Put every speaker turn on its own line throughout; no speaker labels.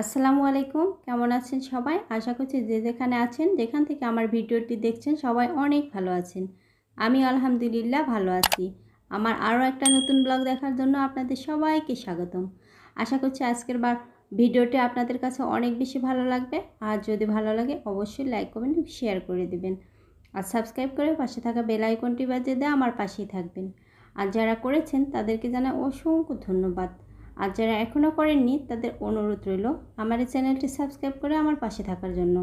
আসসালামু আলাইকুম কেমন আছেন সবাই আশা করছি যে যেখানে আছেন যেখান থেকে আমার ভিডিওটি দেখছেন সবাই অনেক ভালো আছেন আমি আলহামদুলিল্লাহ ভালো আছি আমার আরও একটা নতুন ব্লগ দেখার জন্য আপনাদের সবাইকে স্বাগতম আশা করছি আজকের বার ভিডিওটি আপনাদের কাছে অনেক বেশি ভালো লাগবে আর যদি ভালো লাগে অবশ্যই লাইক কমেন্ট শেয়ার করে দিবেন আর সাবস্ক্রাইব করে পাশে থাকা বেল আইকনটি বাজিয়ে দেওয়া আমার পাশেই থাকবেন আর যারা করেছেন তাদেরকে জানাই অসংখ্য ধন্যবাদ আর যারা এখনও করেননি তাদের অনুরোধ রইল আমার এই চ্যানেলটি সাবস্ক্রাইব করে আমার পাশে থাকার জন্য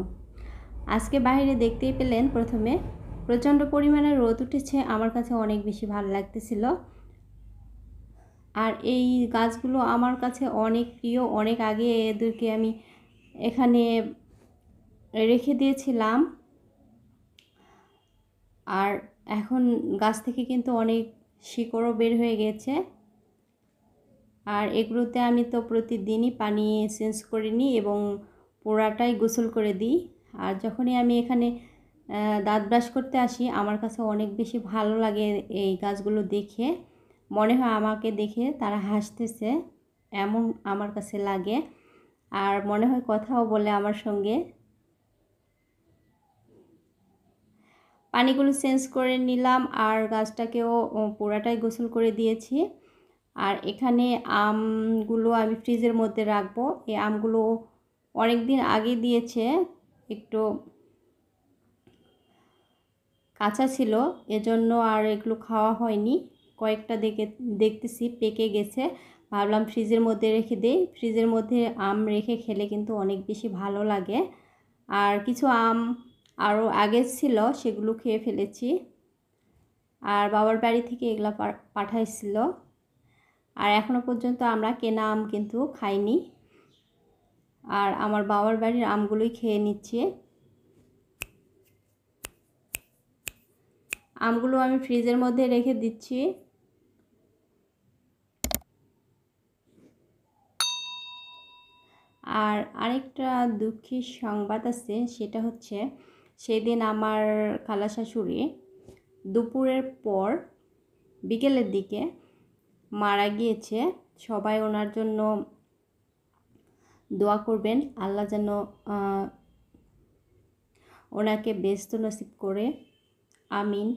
আজকে বাইরে দেখতেই পেলেন প্রথমে প্রচণ্ড পরিমাণে রোদ উঠেছে আমার কাছে অনেক বেশি ভালো লাগতেছিল আর এই গাছগুলো আমার কাছে অনেক প্রিয় অনেক আগে এদেরকে আমি এখানে রেখে দিয়েছিলাম আর এখন গাছ থেকে কিন্তু অনেক শিকড়ও বের হয়ে গেছে আর এগুলোতে আমি তো প্রতিদিনই পানি চেঞ্জ করে নিই এবং পোড়াটাই গোসল করে দিই আর যখনই আমি এখানে দাঁত ব্রাশ করতে আসি আমার কাছে অনেক বেশি ভালো লাগে এই গাছগুলো দেখে মনে হয় আমাকে দেখে তারা হাসতেছে এমন আমার কাছে লাগে আর মনে হয় কথাও বলে আমার সঙ্গে পানিগুলো চেঞ্জ করে নিলাম আর গাছটাকেও পোড়াটাই গোসল করে দিয়েছি আর এখানে আমগুলো আমি ফ্রিজের মধ্যে রাখবো এই আমগুলো অনেক দিন আগে দিয়েছে একটু কাঁচা ছিল এজন্য আর এগুলো খাওয়া হয়নি কয়েকটা দেখে দেখতেছি পেকে গেছে ভাবলাম ফ্রিজের মধ্যে রেখে দেই ফ্রিজের মধ্যে আম রেখে খেলে কিন্তু অনেক বেশি ভালো লাগে আর কিছু আম আরও আগে ছিল সেগুলো খেয়ে ফেলেছি আর বাবার বাড়ি থেকে এগুলো পাঠাইছিল আর এখনও পর্যন্ত আমরা কেনা আম কিন্তু খাইনি আর আমার বাবার বাড়ির আমগুলোই খেয়ে নিচ্ছে আমগুলো আমি ফ্রিজের মধ্যে রেখে দিচ্ছি আর আরেকটা দুঃখের সংবাদ আছে সেটা হচ্ছে সেদিন আমার খালা শাশুড়ি দুপুরের পর বিকেলের দিকে মারা গিয়েছে সবাই ওনার জন্য দোয়া করবেন আল্লাহ যেন ওনাকে বেস্ত নসিব করে আমিন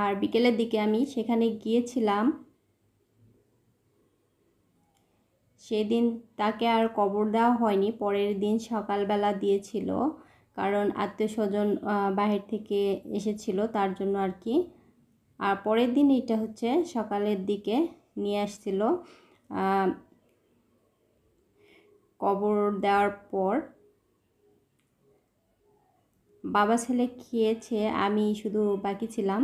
আর বিকেলের দিকে আমি সেখানে গিয়েছিলাম সেদিন তাকে আর কবর দেওয়া হয়নি পরের দিন সকালবেলা দিয়েছিল কারণ আত্মীয় স্বজন বাহির থেকে এসেছিল তার জন্য আর কি আর পরের দিন এটা হচ্ছে সকালের দিকে নিয়ে আসছিল কবর দেওয়ার পর বাবা ছেলে খেয়েছে আমি শুধু বাকি ছিলাম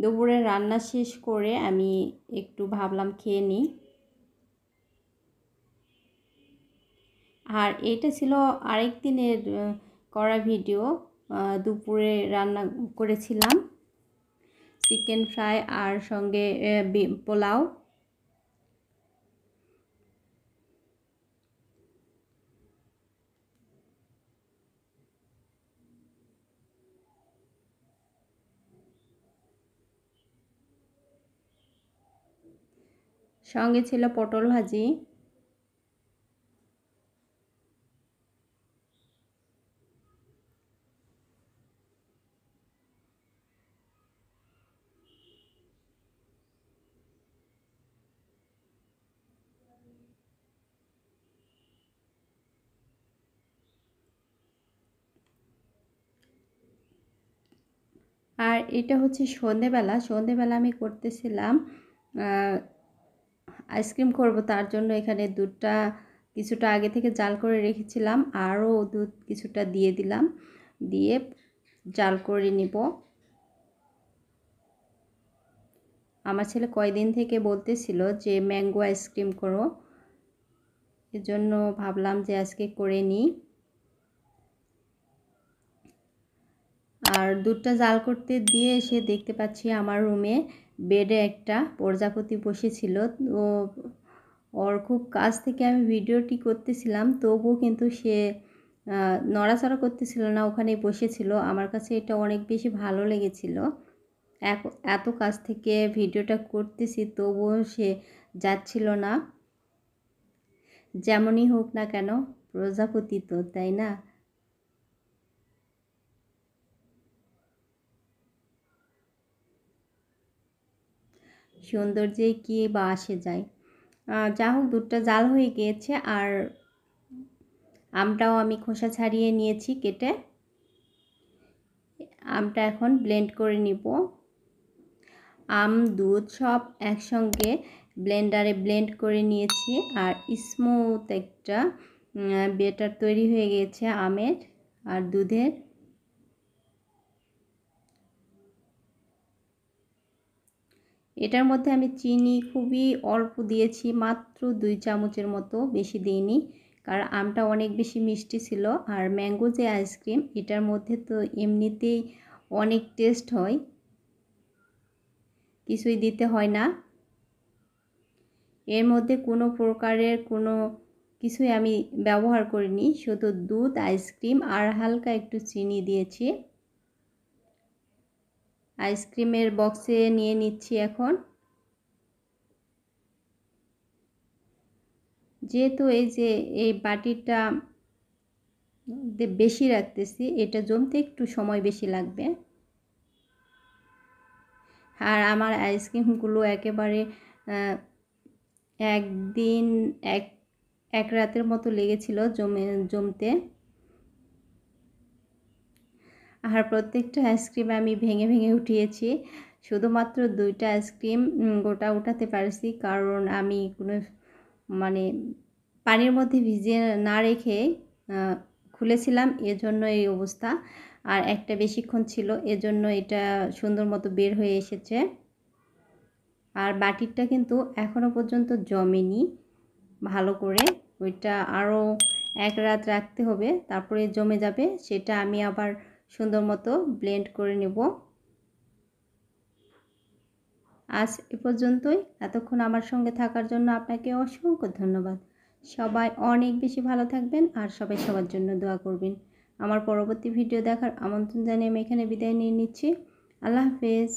দুপুরে রান্না শেষ করে আমি একটু ভাবলাম খেয়ে নিই আর এটা ছিল আরেক দিনের করা ভিডিও দুপুরে রান্না করেছিলাম চিকেন ফ্রাই আর সঙ্গে পোলাও সঙ্গে ছিল পটল ভাজি আর এটা হচ্ছে সন্ধেবেলা সন্ধেবেলা আমি করতেছিলাম আইসক্রিম করব তার জন্য এখানে দুধটা কিছুটা আগে থেকে জাল করে রেখেছিলাম আরও দুধ কিছুটা দিয়ে দিলাম দিয়ে জাল করে নিব আমার ছেলে কয়দিন থেকে বলতেছিল যে ম্যাঙ্গো আইসক্রিম করো এজন্য ভাবলাম যে আজকে করে নিই আর দুধটা জাল করতে দিয়ে এসে দেখতে পাচ্ছি আমার রুমে বেডে একটা প্রজাপতি বসেছিল তো ওর খুব কাছ থেকে আমি ভিডিওটি করতেছিলাম তবুও কিন্তু সে নড়াচড়া করতেছিল না ওখানে বসেছিল আমার কাছে এটা অনেক বেশি ভালো লেগেছিল এত কাছ থেকে ভিডিওটা করতেছি তবুও সে যাচ্ছিল না যেমনই হোক না কেন প্রজাপতি তো তাই না সৌন্দর্যে কি বা আসে যায় যা হোক দুধটা জাল হয়ে গিয়েছে আর আমটাও আমি খোসা ছাড়িয়ে নিয়েছি কেটে আমটা এখন ব্লেন্ড করে নিব আম দুধ সব একসঙ্গে ব্লেন্ডারে ব্লেন্ড করে নিয়েছি আর স্মুথ একটা বেটার তৈরি হয়ে গিয়েছে আমের আর দুধের এটার মধ্যে আমি চিনি খুবই অল্প দিয়েছি মাত্র দুই চামচের মতো বেশি দিইনি কারণ আমটা অনেক বেশি মিষ্টি ছিল আর ম্যাঙ্গো যে আইসক্রিম এটার মধ্যে তো এমনিতেই অনেক টেস্ট হয় কিছুই দিতে হয় না এর মধ্যে কোনো প্রকারের কোনো কিছুই আমি ব্যবহার করিনি শুধু দুধ আইসক্রিম আর হালকা একটু চিনি দিয়েছি আইসক্রিমের বক্সে নিয়ে নিচ্ছি এখন যেহেতু এই যে এই বাটিটা বেশি রাখতেছি এটা জমতে একটু সময় বেশি লাগবে আর আমার আইসক্রিমগুলো একেবারে একদিন এক এক রাতের মতো লেগেছিল জমে জমতে আর প্রত্যেকটা আইসক্রিম আমি ভেঙে ভেঙে উঠিয়েছি শুধুমাত্র দুইটা আইসক্রিম গোটা উঠাতে পারছি কারণ আমি কোনো মানে পানির মধ্যে ভিজিয়ে না রেখে খুলেছিলাম এজন্য এই অবস্থা আর একটা বেশিক্ষণ ছিল এজন্য এটা সুন্দর মতো বের হয়ে এসেছে আর বাটিরটা কিন্তু এখনও পর্যন্ত জমেনি ভালো করে ওইটা আরও এক রাত রাখতে হবে তারপরে জমে যাবে সেটা আমি আবার সুন্দর মতো ব্লেন্ড করে নেব আজ এ পর্যন্তই এতক্ষণ আমার সঙ্গে থাকার জন্য আপনাকে অসংখ্য ধন্যবাদ সবাই অনেক বেশি ভালো থাকবেন আর সবাই সবার জন্য দোয়া করবেন আমার পরবর্তী ভিডিও দেখার আমন্ত্রণ জানিয়ে আমি এখানে বিদায় নিয়ে নিচ্ছি আল্লাহ হাফেজ